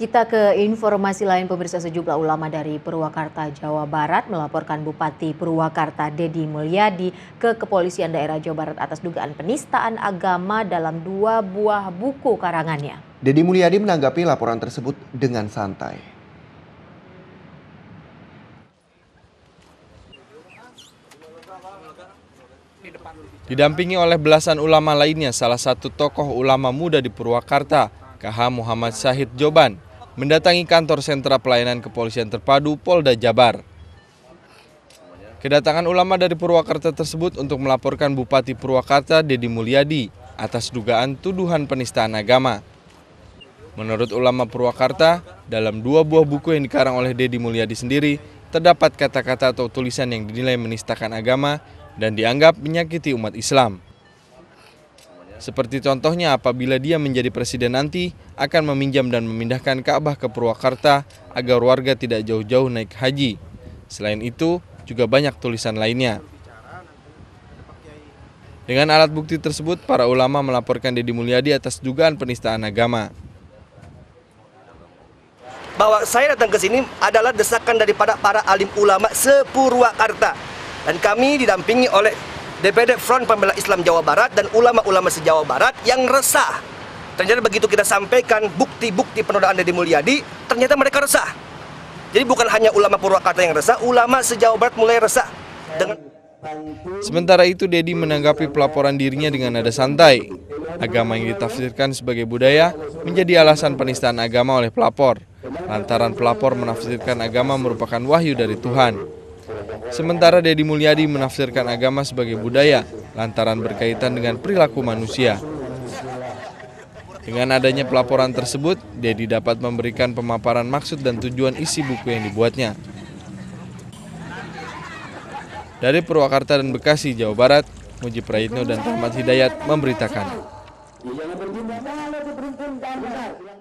Kita ke informasi lain pemirsa sejumlah ulama dari Purwakarta, Jawa Barat melaporkan Bupati Purwakarta Dedi Mulyadi ke Kepolisian Daerah Jawa Barat atas dugaan penistaan agama dalam dua buah buku karangannya. Dedi Mulyadi menanggapi laporan tersebut dengan santai. Didampingi oleh belasan ulama lainnya, salah satu tokoh ulama muda di Purwakarta, KH Muhammad Syahid Joban, mendatangi kantor Sentra Pelayanan Kepolisian Terpadu Polda Jabar. Kedatangan ulama dari Purwakarta tersebut untuk melaporkan Bupati Purwakarta Dedi Mulyadi atas dugaan tuduhan penistaan agama. Menurut ulama Purwakarta, dalam dua buah buku yang dikarang oleh Dedi Mulyadi sendiri, terdapat kata-kata atau tulisan yang dinilai menistakan agama dan dianggap menyakiti umat Islam. Seperti contohnya apabila dia menjadi presiden nanti akan meminjam dan memindahkan Ka'bah ke Purwakarta agar warga tidak jauh-jauh naik haji. Selain itu, juga banyak tulisan lainnya. Dengan alat bukti tersebut, para ulama melaporkan Deddy Mulyadi atas dugaan penistaan agama. Bahwa saya datang ke sini adalah desakan daripada para alim ulama sepurwakarta. Dan kami didampingi oleh DPD Front Pembela Islam Jawa Barat dan ulama-ulama se-Jawa Barat yang resah. Ternyata begitu kita sampaikan bukti-bukti penodaan Deddy Mulyadi, ternyata mereka resah. Jadi bukan hanya ulama Purwakarta yang resah, ulama se-Jawa Barat mulai resah. Dengan... Sementara itu Dedi menanggapi pelaporan dirinya dengan nada santai. Agama yang ditafsirkan sebagai budaya menjadi alasan penistaan agama oleh pelapor. Lantaran pelapor menafsirkan agama merupakan wahyu dari Tuhan. Sementara Deddy Mulyadi menafsirkan agama sebagai budaya lantaran berkaitan dengan perilaku manusia. Dengan adanya pelaporan tersebut, Deddy dapat memberikan pemaparan maksud dan tujuan isi buku yang dibuatnya. Dari Purwakarta dan Bekasi, Jawa Barat, Mujib Prayitno dan Rahmat Hidayat memberitakan.